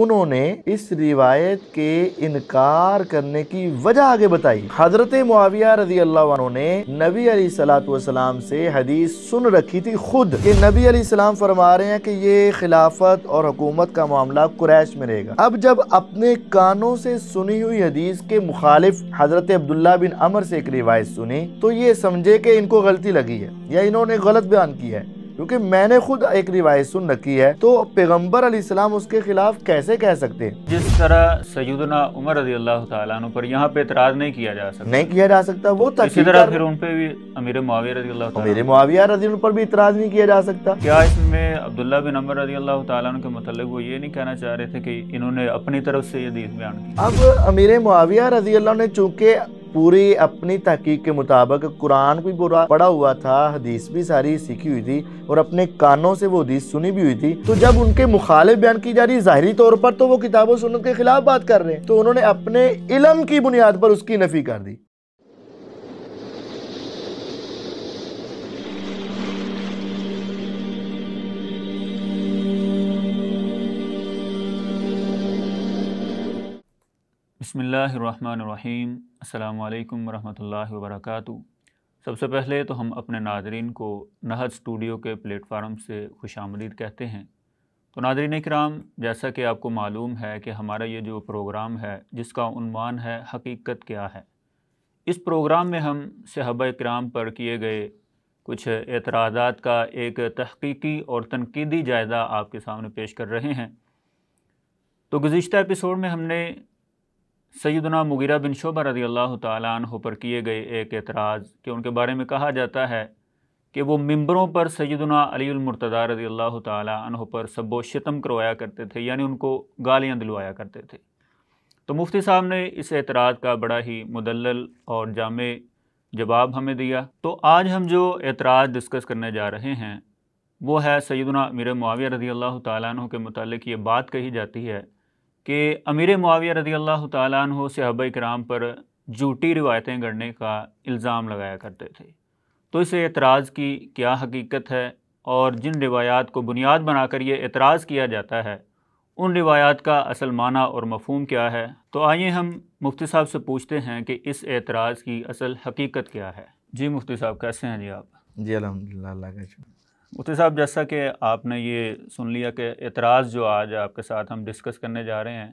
उन्होंने इस रिवायत के इनकार करने की वजह आगे बताई हजरत मुआविया रजी अल्लाह ने नबी अली सलाम से हदीस सुन रखी थी खुद कि नबी अली सलाम फरमा रहे हैं कि ये खिलाफत और हुकूमत का मामला कुरैश में रहेगा अब जब अपने कानों से सुनी हुई हदीस के मुखालिफ हजरत अब्दुल्ला बिन अमर से एक रिवायत सुनी तो ये समझे कि इनको गलती लगी है या इन्होंने गलत बयान किया है क्योंकि मैंने खुद एक रिवायत सुन रखी है तो पैगम्बर अलीसलाम उसके खिलाफ कैसे कह सकते हैं जिस तरह सैदना उमर रजी अल्लाह पर यहाँ पे इतराज नहीं किया जा सकता नहीं किया जा सकता वो तो इसी तरह फिर उन पे भी अमीर मुआविया रजी अल्लाह अमीर मुआविया रजी पर भी इतराज नहीं किया जा सकता क्या इसमें अब्दुल्ला बिन अमर रजी अल्लाह तु के मतलब वो ये नहीं कहना चाह रहे थे की इन्होंने अपनी तरफ से ये दीज बयान अब अमीर मुआविया रजी अल्लाह ने चूंकि पूरी अपनी तहकीक के मुताबिक कुरान भी बुरा पढ़ा हुआ था हदीस भी सारी सीखी हुई थी और अपने कानों से वो हदीस सुनी भी हुई थी तो जब उनके मुखालिफ बयान की जा रही ज़ाहरी तौर पर तो वो किताबों सुनत के खिलाफ बात कर रहे हैं तो उन्होंने अपने इलम की बुनियाद पर उसकी नफ़ी कर दी बसमीम अल्लाम वरहमल वर्क सबसे पहले तो हम अपने नादरीन को नहद स्टूडियो के प्लेटफार्म से खुश आमदीद कहते हैं तो नादरीन कराम जैसा कि आपको मालूम है कि हमारा ये जो प्रोग्राम है जिसका उनवान है हकीकत क्या है इस प्रोग्राम में हम सहब कराम पर किए गए कुछ एतराज़ा का एक तहकीकी और तनकीदी जायजा आपके सामने पेश कर रहे हैं तो गुज्त एपिसोड में हमने सैदना मुगीरा बिन शोबा रदी अल्लाह तु पर किए गए एक एतराज़ कि उनके बारे में कहा जाता है कि वो मंबरों पर सैदना अलीमरतदा रदी अल्लाह तु पर सब शितम करवाया करते थे यानी उनको गालियाँ दिलवाया करते थे तो मुफ्ती साहब ने इस एतराज़ का बड़ा ही मुदल और जाम जवाब हमें दिया तो आज हम जो एतराज़ डिस्कस करने जा रहे हैं वो है सैदना मीर मुआविया रदी अल्लाह तु के मतलब ये बात कही जाती है कि अमीर मुआविया रदी अल्लाह तु सहाब कराम पर झूठी रिवायतें गढ़ने का इल्ज़ाम लगाया करते थे तो इस एतराज़ की क्या हकीकत है और जिन रिवायात को बुनियाद बनाकर ये एतराज़ किया जाता है उन रिवायात का असल माना और मफहम क्या है तो आइए हम मुफ्ती साहब से पूछते हैं कि इस एतराज़ की असल हकीकत क्या है जी मुफ्ती साहब कैसे हैं जी आप जी अलहमदिल्ला का शुक्र मुफ्ती साहब जैसा कि आपने ये सुन लिया कि एतराज़ जो आज आपके साथ हम डिस्कस करने जा रहे हैं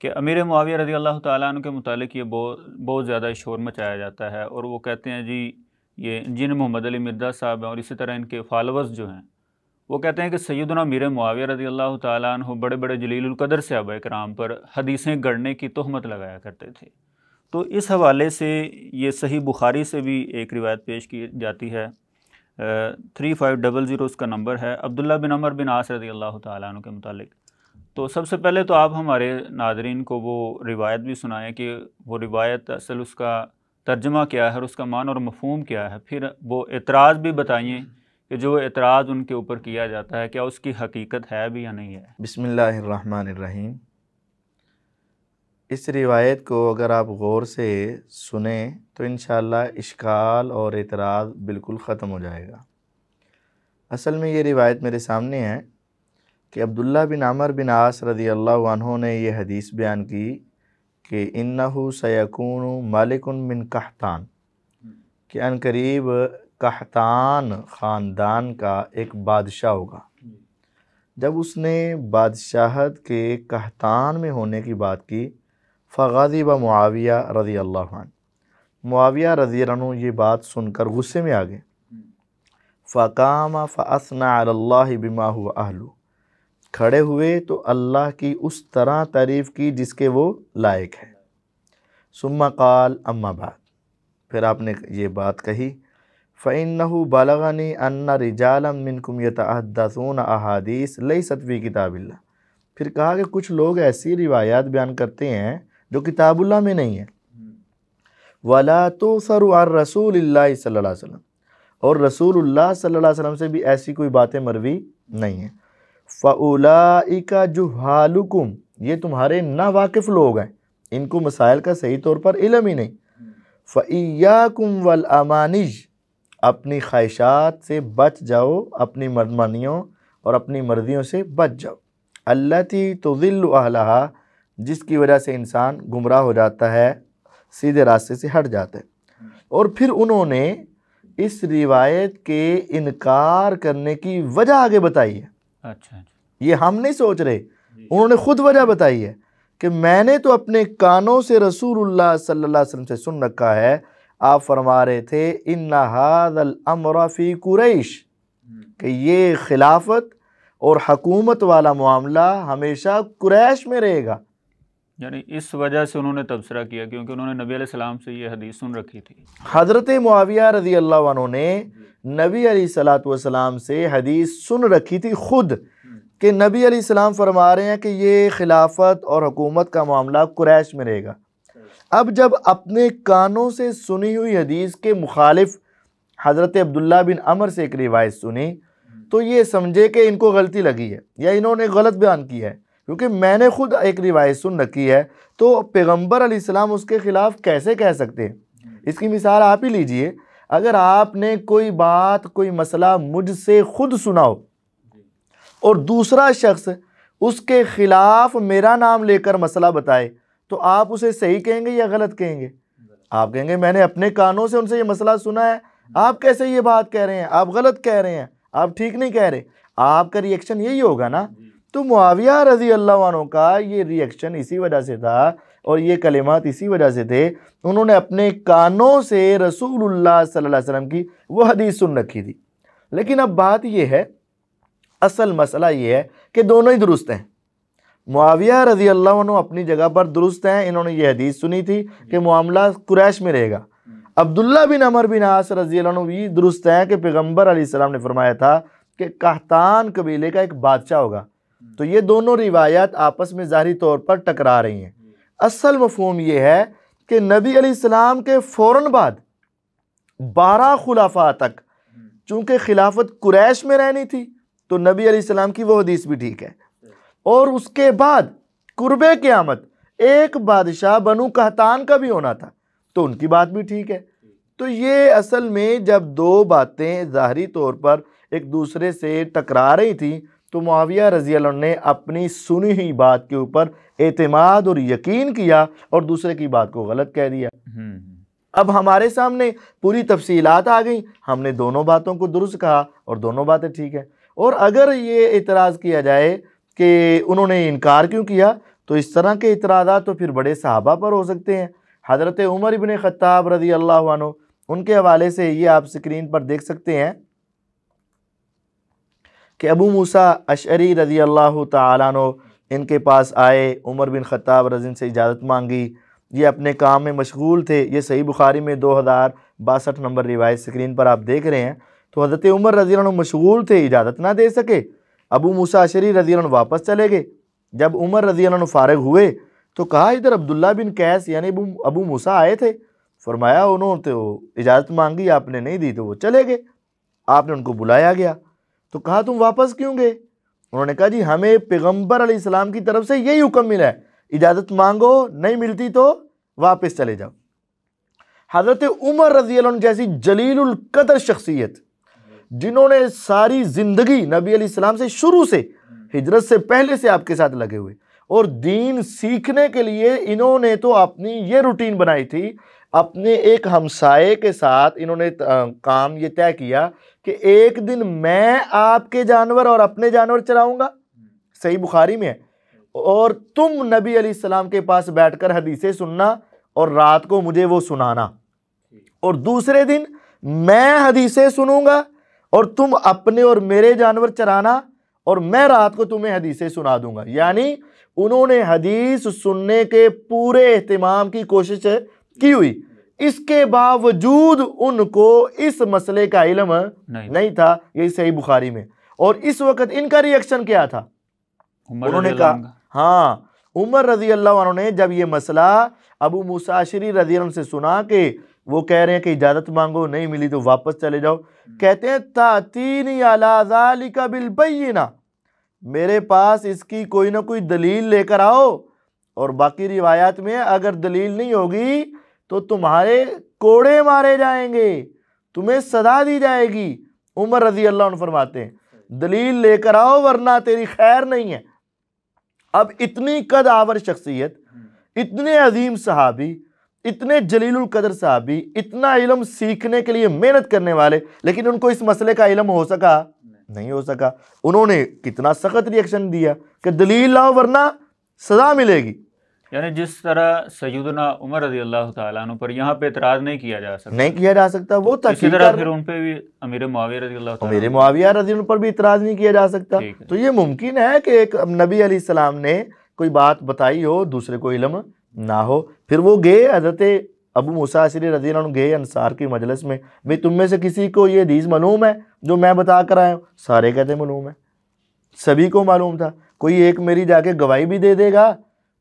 कि अमीर मुआविया रजी अल्लाह तु के मुतालिक ये बहुत बहुत ज़्यादा शोर मचाया जाता है और वो कहते हैं जी ये जिन मोहम्मद अली मिर्जा साहब हैं और इसी तरह इनके फॉलोअर्स जो हैं वो कहते हैं कि सैदना मीर मुआविया रजी अल्लाह तु बड़े बड़े जलीलकदर अब कराम पर हदीसें गढ़ने की तहमत लगाया करते थे तो इस हवाले से ये सही बुखारी से भी एक रिवायत पेश की जाती है थ्री फाइव डबल ज़ीरो उसका नंबर है अब्दुल्ला बिन अमर बिन आस रदी अल्लाह तु के मुतालिक तो सबसे पहले तो आप हमारे नादरीन को वो रिवायत भी सुनाएं कि वो रिवायत असल उसका तर्जमा क्या है और उसका मान और मफहम क्या है फिर वो एतराज़ भी बताइए कि जो एतराज़ उनके ऊपर किया जाता है क्या उसकी हकीकत है भी या नहीं है बसमीम इस रिवायत को अगर आप गौर से सुने तो इन इश्काल और एतराज़ बिल्कुल ख़त्म हो जाएगा असल में ये रिवायत मेरे सामने है कि अब्दुल्ला बिन आमर बिन आस रदी अल्लाह ने यह हदीस बयान की कि इन्ना सयकून मालिकन बिन कहतान के अन करीब कहतान ख़ानदान का एक बादशाह होगा जब उसने बादशाहत के कहतान में होने की बात की फ़ाज़ी व मुआविया रज़ी अल्लाह मुआविया रज़ी ये बात सुनकर गुस्से में आ गए फ़काम फ़सना अल्लाह बिमा हुआ आहलू खड़े हुए तो अल्लाह की उस तरह तारीफ़ की जिसके वो लायक है सुम्मा काल अम्मा बाद फिर आपने ये बात कही फ़ैन बलगनी अन्ना रिजालम मिनकुम यतहदसून अहादीस लई सतवी किताबिल्ला फिर कहा कि कुछ लोग ऐसी रिवायात बयान करते हैं जो किताबुल्ला में नहीं है वाला तो सर रसूल सल्ला वसम और रसूल सल्ला वसम से भी ऐसी कोई बातें मरवी नहीं है जो हालकुम ये तुम्हारे ना वाकिफ़ लोग हैं इनको मसाइल का सही तौर पर इलम ही नहीं फ़ैयाकुम वल अमानिज अपनी ख्वाहिशात से बच जाओ अपनी मरमानियों और अपनी मर्दियों से बच जाओ अल्लाह तो दिल्ला जिसकी वजह से इंसान गुमराह हो जाता है सीधे रास्ते से हट जाता है और फिर उन्होंने इस रिवायत के इनकार करने की वजह आगे बताई है अच्छा, अच्छा। ये हम नहीं सोच रहे उन्होंने खुद वजह बताई है कि मैंने तो अपने कानों से रसूलुल्लाह सल्लल्लाहु अलैहि वसल्लम से सुन रखा है आप फरमा रहे थे इन्नाहादल अमराफ़ी कुरैश कि ये खिलाफत और हकूमत वाला मामला हमेशा कुरैश में रहेगा यानी इस वजह से उन्होंने तबसरा किया क्योंकि उन्होंने नबी सलाम से ये हदीस सुन रखी थी हज़रत मुआविया रजी अल्लाह ने नबी सलाम से हदीस सुन रखी थी खुद कि नबी सलाम फरमा रहे हैं कि ये खिलाफत और हुकूमत का मामला क्रैश में रहेगा अब जब अपने कानों से सुनी हुई हदीस के मुखालिफ हज़रत अब्दुल्ला बिन अमर से एक रिवायत सुनी तो ये समझे कि इनको गलती लगी है या इन्होंने गलत बयान किया है क्योंकि मैंने खुद एक रिवायत सुन रखी है तो पैगम्बर अलैहिस्सलाम उसके ख़िलाफ़ कैसे कह सकते हैं इसकी मिसाल आप ही लीजिए अगर आपने कोई बात कोई मसला मुझसे खुद सुनाओ और दूसरा शख्स उसके ख़िलाफ़ मेरा नाम लेकर मसला बताए तो आप उसे सही कहेंगे या गलत कहेंगे आप कहेंगे मैंने अपने कानों से उनसे ये मसला सुना है आप कैसे ये बात कह रहे हैं आप गलत कह रहे हैं आप ठीक नहीं कह रहे आपका रिएक्शन यही होगा ना तो मुआविया रजी अल्लाह का ये रिएक्शन इसी वजह से था और ये कलिमात इसी वजह से थे उन्होंने अपने कानों से रसूलुल्लाह सल्लल्लाहु अलैहि वसल्लम की वह हदीस सुन रखी थी लेकिन अब बात यह है असल मसला ये है कि दोनों ही दुरुस्त हैं मुआविया रजी अल्लाह अपनी जगह पर दुरुस्त हैं इन्होंने ये हदीस सुनी थी कि मामला कुरैश में रहेगा अब्दुल्ला बिन अमर बिन आस रजी भी दुरुस्त हैं कि पैगम्बर आसमाम ने फरमाया था कि कहतान कबीले का एक बादशाह होगा तो ये दोनों रिवायात आपस में ज़ाहरी तौर पर टकरा रही हैं असल मफहम यह है कि नबी अलैहिस्सलाम के फ़ौर बाद बारह खुलाफा तक चूँकि खिलाफत कुरैश में रहनी थी तो नबी अलैहिस्सलाम की वह हदीस भी ठीक है और उसके बाद कुर्ब क़्यामत एक बादशाह बनु कहतान का भी होना था तो उनकी बात भी ठीक है तो ये असल में जब दो बातें ज़ाहरी तौर पर एक दूसरे से टकरा रही थी तो मुआविया रजी ने अपनी सुनी हुई बात के ऊपर एतमाद और यकीन किया और दूसरे की बात को गलत कह दिया हम्म, हम्म। अब हमारे सामने पूरी तफसीलात आ गई हमने दोनों बातों को दुरुस्त कहा और दोनों बातें ठीक हैं और अगर ये एतराज़ किया जाए कि उन्होंने इनकार क्यों किया तो इस तरह के इतराज़ा तो फिर बड़े सहाबा पर हो सकते हैं हज़रत उमर इबन ख़त्ताब रजी अल्लाह उनके हवाले से ये आप स्क्रीन पर देख सकते हैं कि अबू मूसा अशरी रज़ी अल्लाह तु इनके पास आए उमर बिन ख़ाब रजीन से इजाज़त मांगी ये अपने काम में मशगूल थे ये सही बुखारी में दो हज़ार बासठ नंबर रिवायत स्क्रीन पर आप देख रहे हैं तो हज़रत उमर रजी मशगूल थे इजाज़त ना दे सके अबू मूसा अशरी रजी वापस चले गए जब उमर रजी फ़ारग हुए तो कहा इधर अब्दुल्ला बिन कैस यानी अबू मूसा आए थे फरमाया उन्होंने तो इजाज़त मांगी आपने नहीं दी तो वो चले गए आपने उनको बुलाया गया तो कहा तुम वापस क्यों गए उन्होंने कहा जी हमें पैगम्बर सलाम की तरफ से यही हुक्म मिला है इजाज़त मांगो नहीं मिलती तो वापस चले जाओ हज़रत उमर रजी जैसी जलीलकदर शख्सियत जिन्होंने सारी ज़िंदगी नबी सलाम से शुरू से हिजरत से पहले से आपके साथ लगे हुए और दीन सीखने के लिए इन्होंने तो अपनी ये रूटीन बनाई थी अपने एक हमसाए के साथ इन्होंने काम ये तय किया कि एक दिन मैं आपके जानवर और अपने जानवर चराऊंगा सही बुखारी में है और तुम नबी अली सलाम के पास बैठकर हदीसें सुनना और रात को मुझे वो सुनाना और दूसरे दिन मैं हदीसें सुनूंगा और तुम अपने और मेरे जानवर चराना और मैं रात को तुम्हें हदीसें सुना दूंगा यानी उन्होंने हदीस सुनने के पूरे अहतमाम की कोशिश की हुई इसके बावजूद उनको इस मसले का इलम नहीं, नहीं था यही सही बुखारी में और इस वक्त इनका रिएक्शन क्या था उन्होंने कहा हाँ उमर रजी अल्लाह ने जब ये मसला अबू मुसाशरी रजी से सुना के वो कह रहे हैं कि इजाज़त मांगो नहीं मिली तो वापस चले जाओ हम्म। कहते हैं का अलाजालिका बिलबैना मेरे पास इसकी कोई ना कोई दलील लेकर आओ और बाकी रिवायात में अगर दलील नहीं होगी तो तुम्हारे कोड़े मारे जाएंगे तुम्हें सदा दी जाएगी उमर रजी अल्लाह फरमाते हैं दलील लेकर आओ वरना तेरी खैर नहीं है अब इतनी कद आवर शख्सियत इतने अजीम सहाबी इतने जलील कदर साहबी इतना इलम सीखने के लिए मेहनत करने वाले लेकिन उनको इस मसले का इलम हो सका नहीं, नहीं हो सका उन्होंने कितना सख्त रिएक्शन दिया कि दलील लाओ वरना सजा मिलेगी यानी जिस तरह सैदना उमर रजी अल्लाह तु पर यहाँ पे इतराज नहीं किया जा सकता नहीं किया जा सकता वो तो इसी तरह फिर उनपे भी अमीर मुआविया रजी अल्लाह अमीर मुआविया रजी उन पर भी इतराज नहीं किया जा सकता तो ये मुमकिन है कि एक नबी सलाम ने कोई बात बताई हो दूसरे को इलम ना हो फिर वो गए हजरत अबू मुसासरी रजी गए अनसार की मजलस में भाई तुम में से किसी को ये दीज मलूम है जो मैं बता कर आया हूँ सारे कहते मलूम है सभी को मालूम था कोई एक मेरी जाके गवाही भी दे देगा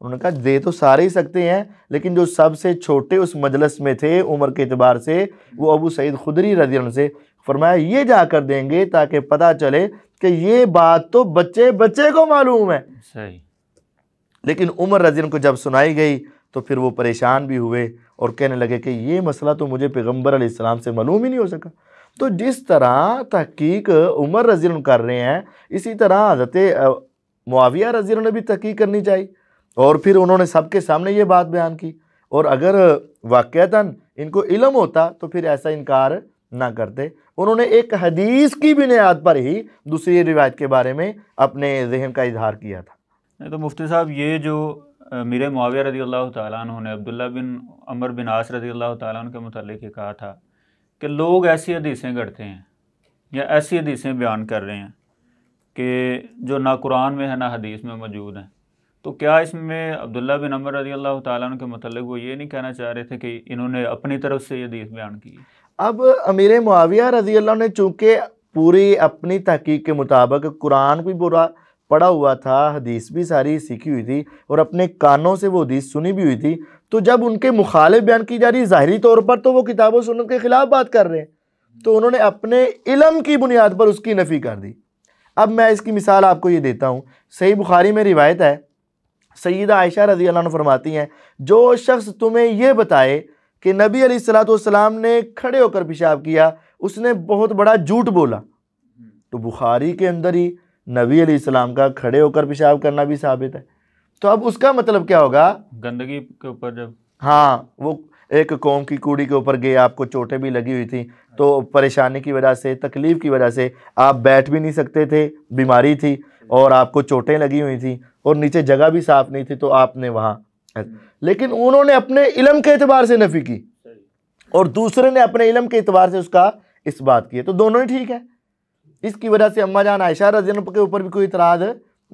उन्होंने कहा दे तो सारे ही सकते हैं लेकिन जो सबसे छोटे उस मजलस में थे उम्र के अतबार से वो अबू सईद खुदरी रजी से फरमाया ये जा कर देंगे ताकि पता चले कि ये बात तो बच्चे बच्चे को मालूम है सही लेकिन उमर रजी को जब सुनाई गई तो फिर वो परेशान भी हुए और कहने लगे कि ये मसला तो मुझे पैगम्बर आसमाम से मालूम ही नहीं हो सका तो जिस तरह तहकीक उमर रजी कर रहे हैं इसी तरह हजरत मुआविया रजी ने भी तहकीक करनी चाहिए और फिर उन्होंने सबके सामने ये बात बयान की और अगर वाक़ता इनको इलम होता तो फिर ऐसा इनकार ना करते उन्होंने एक हदीस की बुनियाद पर ही दूसरी रिवायत के बारे में अपने जहन का इजहार किया था तो मुफ्ती साहब ये जो मीरे मुआविया रजी अल्लाह तु ने अब्दुल्ला बिन अमर बिन आस रजी अल्लाह तु के मतलब कहा था कि लोग ऐसी हदीसें गढ़ते हैं या ऐसी हदीसें बयान कर रहे हैं कि जो ना कुरान में है ना हदीस में मौजूद हैं तो क्या इसमें अब्दुल्ला बिन अमर रजी अल्लाह तुम के मतलब वो ये नहीं कहना चाह रहे थे कि इन्होंने अपनी तरफ से ये हदीस बयान की अब अमीर मुआविया रजी अल्लाह ने चूँकि पूरी अपनी तहकीक के मुताबिक कुरान भी बुरा पढ़ा हुआ था हदीस भी सारी सीखी हुई थी और अपने कानों से वो हदीस सुनी भी हुई थी तो जब उनके मुखालिफ बयान की जा रही ज़ाहरी तौर पर तो वो किताबों सुनत के ख़िलाफ़ बात कर रहे हैं तो उन्होंने अपने इलम की बुनियाद पर उसकी नफ़ी कर दी अब मैं इसकी मिसाल आपको ये देता हूँ सही बुखारी में रिवायत है सईदा आयशा रजी अल्लाह फरमाती हैं जो शख्स तुम्हें यह बताए कि नबी सलाम ने खड़े होकर पेशाब किया उसने बहुत बड़ा झूठ बोला तो बुखारी के अंदर ही नबी सलाम का खड़े होकर पेशाब करना भी साबित है तो अब उसका मतलब क्या होगा गंदगी के ऊपर जब हाँ वो एक कौम की कूड़ी के ऊपर गए आपको चोटें भी लगी हुई थी तो परेशानी की वजह से तकलीफ़ की वजह से आप बैठ भी नहीं सकते थे बीमारी थी और आपको चोटें लगी हुई थी और नीचे जगह भी साफ नहीं थी तो आपने वहाँ लेकिन उन्होंने अपने इलम के अतबार से नफ़ी की और दूसरे ने अपने इलम के अतबार से उसका इस बात किया तो दोनों ही ठीक है इसकी वजह से अम्मा जान आयशा रजी के ऊपर भी कोई इतराज़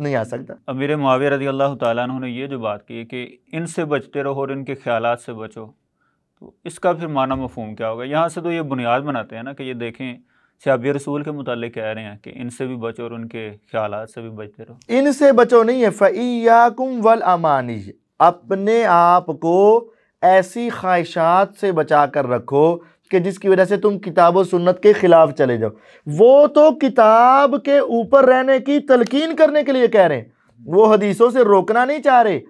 नहीं आ सकता अमीर मुआविया रजी अल्लाह तुमने ने ये जो बात की कि इनसे बचते रहो और इनके ख्याल से बचो तो इसका फिर माना मफहम क्या होगा यहाँ से तो ये बुनियाद बनाते हैं ना कि ये देखें शाबी रसूल के मुतालिक कह रहे हैं कि इनसे भी बचो और उनके ख्याल से भी बचते रहो इनसे बचो नहीं है फ़ैयाकुम वल अमानी अपने आप को ऐसी ख्वाहिशात से बचा कर रखो कि जिसकी वजह से तुम किताब सुन्नत के ख़िलाफ़ चले जाओ वो तो किताब के ऊपर रहने की तलकिन करने के लिए कह रहे हैं वो हदीसों से रोकना नहीं चाह रहे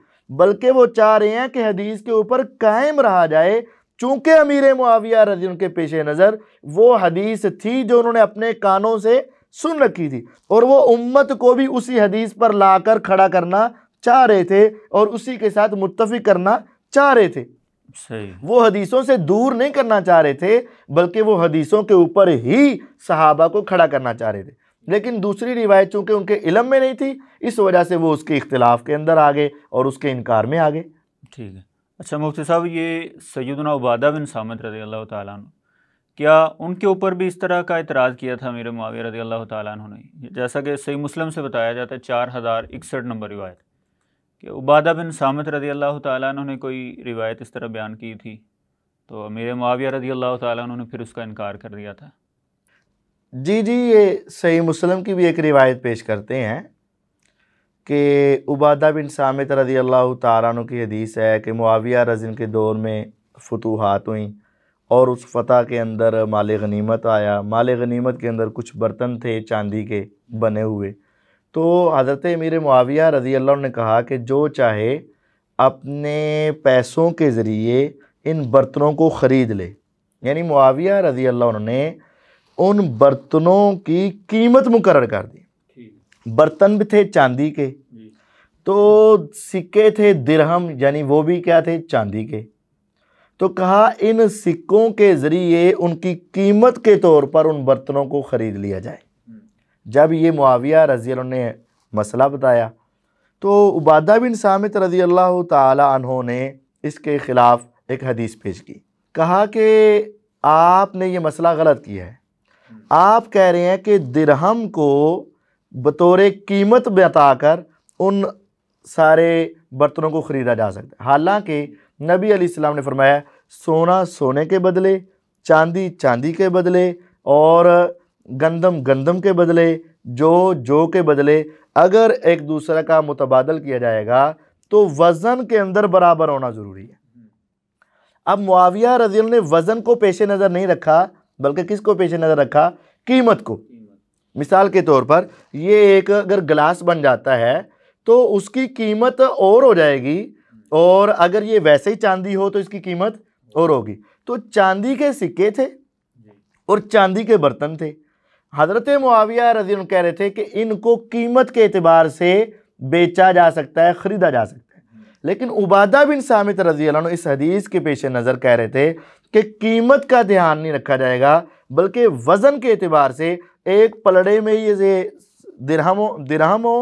बल्कि वो चाह रहे हैं कि हदीस के ऊपर कायम रहा जाए चूंकि अमीर मुआविया रजी उनके पेश नज़र वो हदीस थी जो उन्होंने अपने कानों से सुन रखी थी और वो उम्मत को भी उसी हदीस पर लाकर खड़ा करना चाह रहे थे और उसी के साथ मुतफिक करना चाह रहे थे सही वो हदीसों से दूर नहीं करना चाह रहे थे बल्कि वो हदीसों के ऊपर ही सहाबा को खड़ा करना चाह रहे थे लेकिन दूसरी रिवायत चूँकि उनके इलम में नहीं थी इस वजह से वो उसके इख्तलाफ के अंदर आ गए और उसके इनकार में आ गए ठीक है अच्छा मुफ्ती साहब ये सैदना उबादा बिन सामद रजी अल्लाह तन क्या उनके ऊपर भी इस तरह का इतराज़ किया था मेरे माविया रजी अल्लाह तन ने जैसा कि सही मुस्लिम से बताया जाता है चार हज़ार इकसठ नंबर रिवायत कि उबादा बिन सामत रजी अल्लाह तुने ने कोई रिवायत इस तरह बयान की थी तो मेरे माविया रजी अल्लाह तुने ने फिर उसका इनकार कर दिया था जी जी ये सही मुस्लिम की भी एक रिवायत पेश करते हैं कि उबादा बिन सामित रज़ी अल्लाह तारानों की हदीस है कि मुआविया रज़िन के दौर में फतूहत हुई और उस फतह के अंदर माल गनीमत आया माल गनीमत के अंदर कुछ बर्तन थे चांदी के बने हुए तो हज़रत अमीर मुआविया रजी अल्लाह ने कहा कि जो चाहे अपने पैसों के ज़रिए इन बर्तनों को ख़रीद ले यानी मुआविया रजी अल्लाह ने उन बर्तनों की कीमत मुकर कर दी बर्तन भी थे चांदी के तो सिक्के थे दिरहम यानी वो भी क्या थे चांदी के तो कहा इन सिक्कों के ज़रिए उनकी कीमत के तौर पर उन बर्तनों को ख़रीद लिया जाए हम्म। जब ये मुआविया रजी ने मसला बताया तो उबादा बिन सामित रजी अल्लाह तहों ने इसके ख़िलाफ़ एक हदीस पेश की कहा कि आपने ये मसला गलत किया है हम्म। आप कह रहे हैं कि दिरहम को बतौर कीमत बताकर उन सारे बर्तनों को ख़रीदा जा सकता है हालांकि नबी अलैहिस्सलाम ने फरमाया सोना सोने के बदले चांदी चांदी के बदले और गंदम गंदम के बदले जो जो के बदले अगर एक दूसरे का मुतबादल किया जाएगा तो वज़न के अंदर बराबर होना ज़रूरी है अब मुआविया रजील ने वज़न को पेश नज़र नहीं रखा बल्कि किस को पेश नज़र रखा कीमत को मिसाल के तौर पर ये एक अगर ग्लास बन जाता है तो उसकी कीमत और हो जाएगी और अगर ये वैसे ही चांदी हो तो इसकी कीमत और होगी तो चांदी के सिक्के थे और चांदी के बर्तन थे हज़रत मुआविया रजी कह रहे थे कि इनको कीमत के अतबार से बेचा जा सकता है ख़रीदा जा सकता है हम्म। लेकिन उबादा बिन सामित रजी इस हदीस के पेश नज़र कह रहे थे कि कीमत का ध्यान नहीं रखा जाएगा बल्कि वज़न के अतबार से एक पलड़े में ये दिरहम दिरहम हो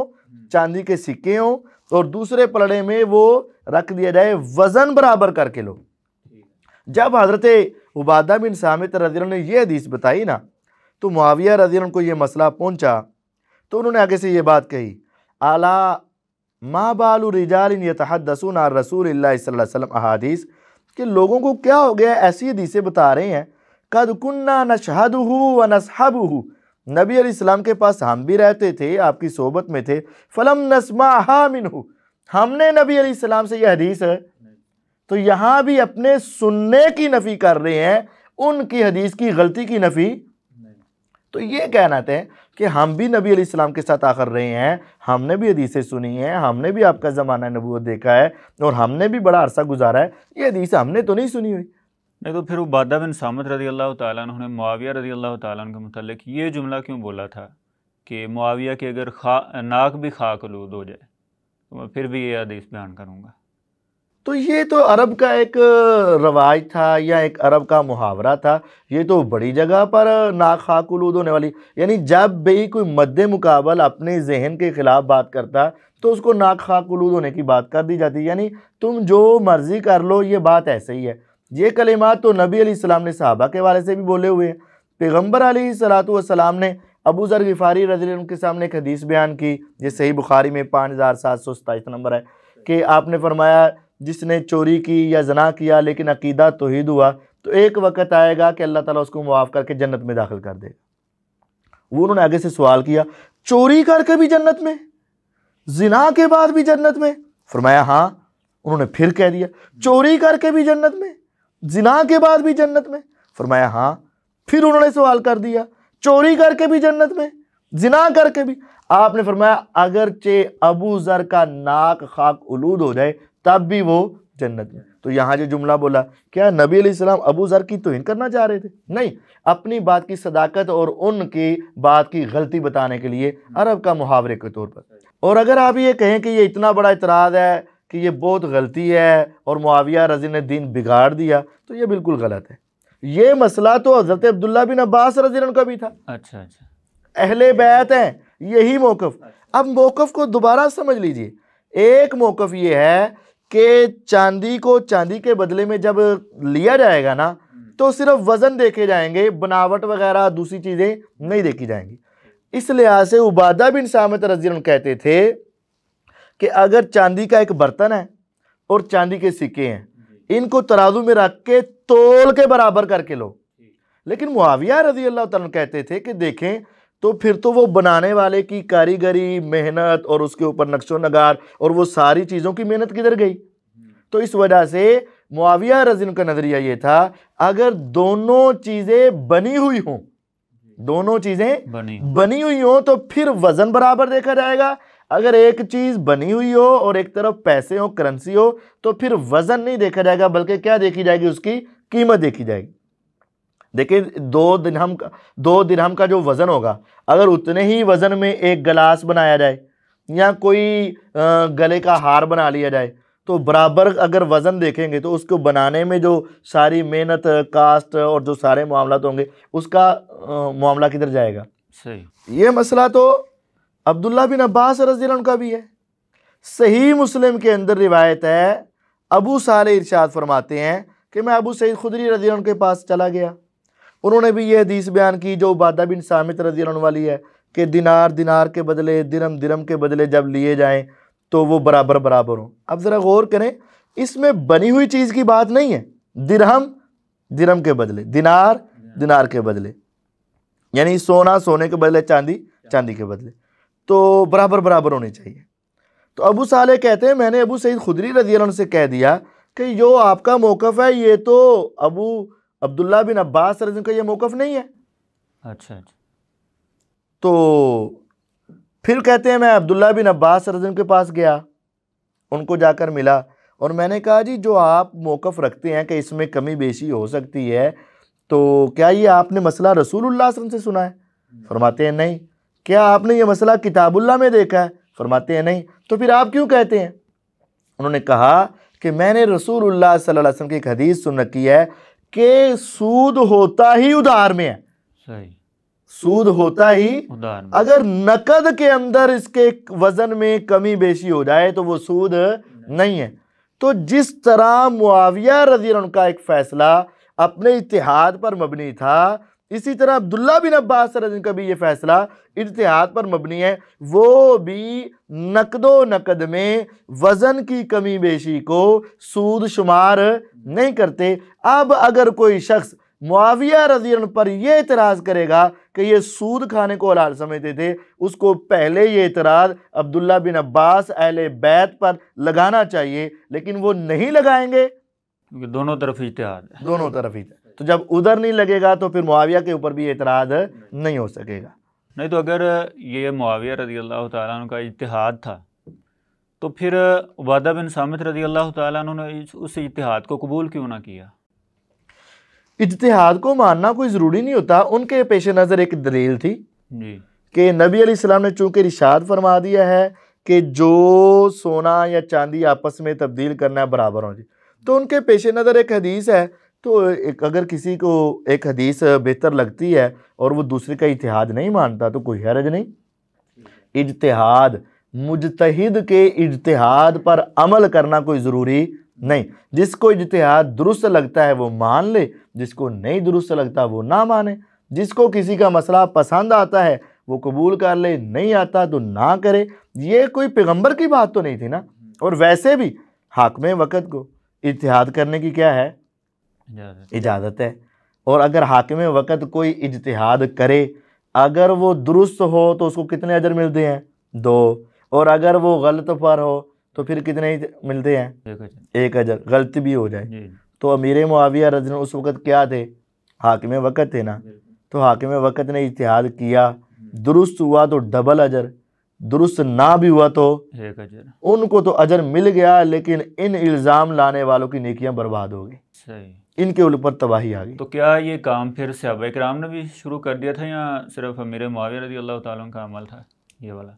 चांदी के सिक्के हों और दूसरे पलड़े में वो रख दिया जाए वज़न बराबर करके लो जब हज़रत उबादा बिन सामित रजी ने यह हदीस बताई ना तो मुआविया रजी को यह मसला पहुंचा तो उन्होंने आगे से ये बात कही आला माँ बाल रिजाल यतहदसून आ रसूल वसम अहादीस कि लोगों को क्या हो गया ऐसी हदीसें बता रहे हैं कद कन्ना नशहद व नसहब नबी अलैहिस्सलाम के पास हम भी रहते थे आपकी सोबत में थे फ़लम नस्मा हामिन हमने नबी अलैहिस्सलाम से यह हदीस है तो यहाँ भी अपने सुनने की नफ़ी कर रहे हैं उनकी हदीस की गलती की नफ़ी तो ये कहना थे कि हम भी नबी अलैहिस्सलाम के साथ आकर रहे हैं हमने भी हदीसें सुनी हैं हमने भी आपका ज़माना नबूत देखा है और हमने भी बड़ा अरसा गुजारा है ये हदीस हमने तो नहीं सुनी हुई नहीं तो फिर उबादा बिन सामत रज़ी अल्लाह तुमने मुआविया रजी अल्लाह तक मतलब ये जुमला क्यों बोला था कि मुआविया की अगर खा नाक भी खाक आलूद हो जाए तो मैं फिर भी ये आदेश बयान करूँगा तो ये तो अरब का एक रवाज था या एक अरब का मुहावरा था ये तो बड़ी जगह पर उलूद होने वाली यानी जब भी कोई मद्द मुकाबल अपने जहन के ख़िलाफ़ बात करता तो उसको नाखाकुलूद होने की बात कर दी जाती यानी तुम जो मर्ज़ी कर लो ये बात ऐसे ही है ये कलिमा तो नबी अलैहिस्सलाम ने सहाबा के वाले से भी बोले हुए हैं पैगम्बर अलैहिस्सलाम ने अबू ज़र गफ़ारी रजी उनके सामने एक हदीस बयान की ये सही बुखारी में पाँच हज़ार सात सौ सताईस नंबर है कि आपने फरमाया जिसने चोरी की या जना किया लेकिन अकीदा तोहद हुआ तो एक वक्त आएगा कि अल्लाह ताला उसको मुआफ़ करके जन्नत में दाखिल कर देगा वो उन्होंने आगे से सवाल किया चोरी करके भी जन्नत में जिना के बाद भी जन्नत में फरमाया हाँ उन्होंने फिर कह दिया चोरी करके भी जन्नत में जिना के बाद भी जन्नत में फरमाया हाँ फिर उन्होंने सवाल कर दिया चोरी करके भी जन्नत में जिना करके भी आपने फरमाया अगर चे अबू जर का नाक खाक उलूद हो जाए तब भी वो जन्नत में तो यहाँ जो जुमला बोला क्या नबी अलैहिस्सलाम अबू ज़र की तोहन करना चाह रहे थे नहीं अपनी बात की सदाकत और उनकी बात की गलती बताने के लिए अरब का मुहावरे के तौर पर और अगर आप ये कहें कि ये इतना बड़ा इतराज़ है कि ये बहुत गलती है और मुआविया रजी ने दीन बिगाड़ दिया तो ये बिल्कुल गलत है ये मसला तो हज़रत अब्दुल्ला बिन अब्बास रजी का भी था अच्छा अच्छा अहले बैत हैं यही मौक़ अब मौक़ को दोबारा समझ लीजिए एक मौक़ ये है कि चांदी को चांदी के बदले में जब लिया जाएगा ना तो सिर्फ वज़न देखे जाएंगे बनावट वगैरह दूसरी चीज़ें नहीं देखी जाएंगी इस लिहाज से उबादा बिन सामत रजीन कहते थे कि अगर चांदी का एक बर्तन है और चांदी के सिक्के हैं इनको तराजू में रख के तोल के बराबर करके लो लेकिन मुआविया रजी अल्लाह तन कहते थे कि देखें तो फिर तो वो बनाने वाले की कारीगरी मेहनत और उसके ऊपर नक्शो नगार और वो सारी चीज़ों की मेहनत किधर गई तो इस वजह से मुआविया रजीन का नज़रिया ये था अगर दोनों चीज़ें बनी हुई हों दोनों चीज़ें बनी, बनी हुई हों तो फिर वज़न बराबर देखा जाएगा अगर एक चीज़ बनी हुई हो और एक तरफ पैसे हो करेंसी हो तो फिर वज़न नहीं देखा जाएगा बल्कि क्या देखी जाएगी उसकी कीमत देखी जाएगी देखिए दो दिन हम दो दिन हम का जो वज़न होगा अगर उतने ही वज़न में एक गलास बनाया जाए या कोई गले का हार बना लिया जाए तो बराबर अगर वज़न देखेंगे तो उसको बनाने में जो सारी मेहनत कास्ट और जो सारे मामला तो होंगे उसका मामला किधर जाएगा सही ये मसला तो अब्दुल्ला बिन अब्बास रजील उनका भी है सही मुस्लिम के अंदर रिवायत है अबू साल इरशाद फरमाते हैं कि मैं अबू सईद खुदरी रजी के पास चला गया उन्होंने भी यह हदीस बयान की जो उबादा बिन सामित रजी वाली है कि दिनार दिनार के बदले दिरम दिरम के बदले जब लिए जाएँ तो वो बराबर बराबर हों अब ज़रा गौर करें इसमें बनी हुई चीज़ की बात नहीं है दिरहम दिरम के बदले दिनार दिनार के बदले यानी सोना सोने के बदले चांदी चांदी के बदले तो बराबर बराबर होने चाहिए तो अबू साले कहते हैं मैंने अबू सईद खुदरी रजी अल्लाह से कह दिया कि जो आपका मौक़ है ये तो अबू अब्दुल्ला बिन अब्बास रजन का ये मौक़ नहीं है अच्छा अच्छा तो फिर कहते हैं मैं अब्दुल्ला बिन अब्बास रजन के पास गया उनको जाकर मिला और मैंने कहा जी जो आप मौक़ रखते हैं कि इसमें कमी बेशी हो सकती है तो क्या ये आपने मसला रसूल से सुना है फरमाते हैं नहीं क्या आपने ये मसला किताबुल्ला में देखा है फरमाते हैं नहीं तो फिर आप क्यों कहते हैं उन्होंने कहा कि मैंने रसूल सल्लल्लाहु अलैहि की एक हदीस सुन रखी है कि सूद होता ही उधार में है सही सूद होता ही उधार में। अगर नकद के अंदर इसके वजन में कमी बेशी हो जाए तो वो सूद नहीं है तो जिस तरह मुआविया रजी उनका एक फैसला अपने इतिहाद पर मबनी था इसी तरह अब्दुल्ला बिन अब्बास रजन का भी ये फैसला इतिहाद पर मबनी है वो भी नकदो नकद में वज़न की कमी बेशी को सूद शुमार नहीं करते अब अगर कोई शख्स मुआविया रजी पर यह एतराज़ करेगा कि ये सूद खाने को हलाल समझते थे उसको पहले ये एतराज़ अब्दुल्ला बिन अब्बास अहल बैत पर लगाना चाहिए लेकिन वो नहीं लगाएंगे क्योंकि दोनों तरफ इतिहाद दोनों तरफ इतिहाद तो जब उधर नहीं लगेगा तो फिर मुआविया के ऊपर भी एतराज़ नहीं हो सकेगा नहीं तो अगर ये मुआविया रजी अल्लाह तुम का इतिहाद था तो फिर वादा बिन सामित रजी अल्लाह तुम ने उस इतिहाद को कबूल क्यों ना किया इतिहाद को मानना कोई ज़रूरी नहीं होता उनके पेश नज़र एक दलील थी कि नबी अलैहिस्सलाम ने चूँकि रिशाद फरमा दिया है कि जो सोना या चांदी आपस में तब्दील करना है बराबर हो जी तो उनके पेश नज़र एक हदीस है तो एक अगर किसी को एक हदीस बेहतर लगती है और वो दूसरे का इतिहाद नहीं मानता तो कोई हरज नहीं इजतहाद मुजतहिद के इजतहाद पर अमल करना कोई ज़रूरी नहीं जिसको इजतहाद दुरुस्त लगता है वो मान ले जिसको नहीं दुरुस्त लगता वो ना माने जिसको किसी का मसला पसंद आता है वो कबूल कर ले नहीं आता तो ना करे ये कोई पैगंबर की बात तो नहीं थी ना और वैसे भी हाकम वक़्त को इतिहाद करने की क्या है इजाज़त है और अगर हाकिम वक़्त कोई इजतहाद करे अगर वो दुरुस्त हो तो उसको कितने अजर मिलते हैं दो और अगर वो गलत पर हो तो फिर कितने मिलते हैं एक अजर गलत भी हो जाए तो अमीर मुआविया रजन उस वक़्त क्या थे हाकिम वक़्त थे ना तो हाकिम वक़्त ने इतिहाद किया दुरुस्त हुआ तो डबल अजर दुरुस्त ना भी हुआ तो एक अजर उनको तो अजर मिल गया लेकिन इन इल्ज़ाम लाने वालों की नेकियाँ बर्बाद हो गई सही इनके ऊपर तबाही आ गई तो क्या ये काम फिर सहाबा कराम ने भी शुरू कर दिया था या सिर्फ अमीर माविया रजी अल्लाह तम का अमल था ये वाला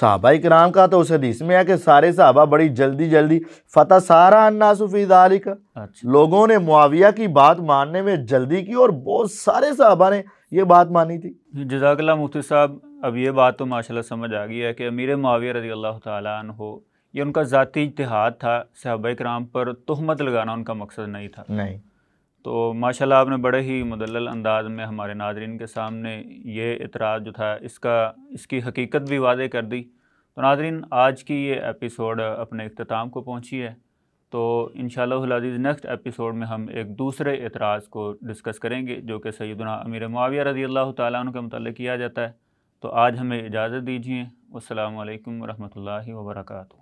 सहाबा कराम का तो उस हदीस में है कि सारे सहाबा बड़ी जल्दी जल्दी फतेह सारा अन्नासुफी दाली का अच्छा। लोगों ने मुआविया की बात मानने में जल्दी की और बहुत सारे सहाबा ने ये बात मानी थी जजाकला मुफ्ती साहब अब ये बात तो माशाल्लाह समझ आ गई है कि अमीर मुआविया रजी अल्लाह तहो ये उनका ज़ाती इतिहाद था सहाब कराम पर तहमत लगाना उनका मकसद नहीं था नहीं तो माशाल्लाह आपने बड़े ही मदल अंदाज में हमारे नाजरन के सामने ये इतराज़ जो था इसका इसकी हकीकत भी वादे कर दी तो नाजरीन आज की ये एपिसोड अपने अख्ताम को पहुँची है तो इन शजीज़ नेक्स्ट एपिसोड में हम एक दूसरे एतराज़ को डिस्कस करेंगे जो कि सैदना अमीर माविया रज़ी अल्लाह तन के मतलब किया जाता है तो आज हमें इजाज़त दीजिए अल्लाम वरहमल वर्का